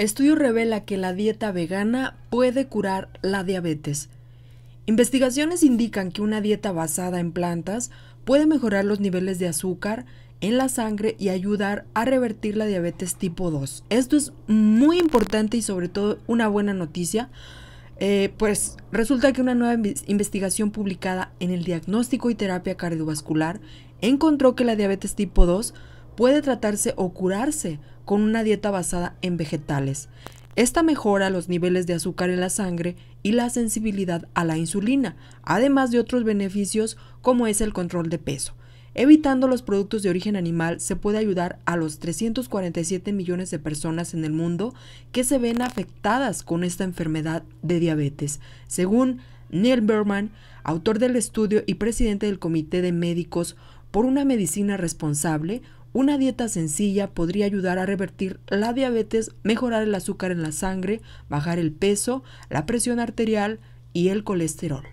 Estudio revela que la dieta vegana puede curar la diabetes. Investigaciones indican que una dieta basada en plantas puede mejorar los niveles de azúcar en la sangre y ayudar a revertir la diabetes tipo 2. Esto es muy importante y sobre todo una buena noticia, eh, pues resulta que una nueva investigación publicada en el diagnóstico y terapia cardiovascular encontró que la diabetes tipo 2 puede tratarse o curarse con una dieta basada en vegetales. Esta mejora los niveles de azúcar en la sangre y la sensibilidad a la insulina, además de otros beneficios como es el control de peso. Evitando los productos de origen animal se puede ayudar a los 347 millones de personas en el mundo que se ven afectadas con esta enfermedad de diabetes, según Neil Berman, autor del estudio y presidente del Comité de Médicos por una medicina responsable, una dieta sencilla podría ayudar a revertir la diabetes, mejorar el azúcar en la sangre, bajar el peso, la presión arterial y el colesterol.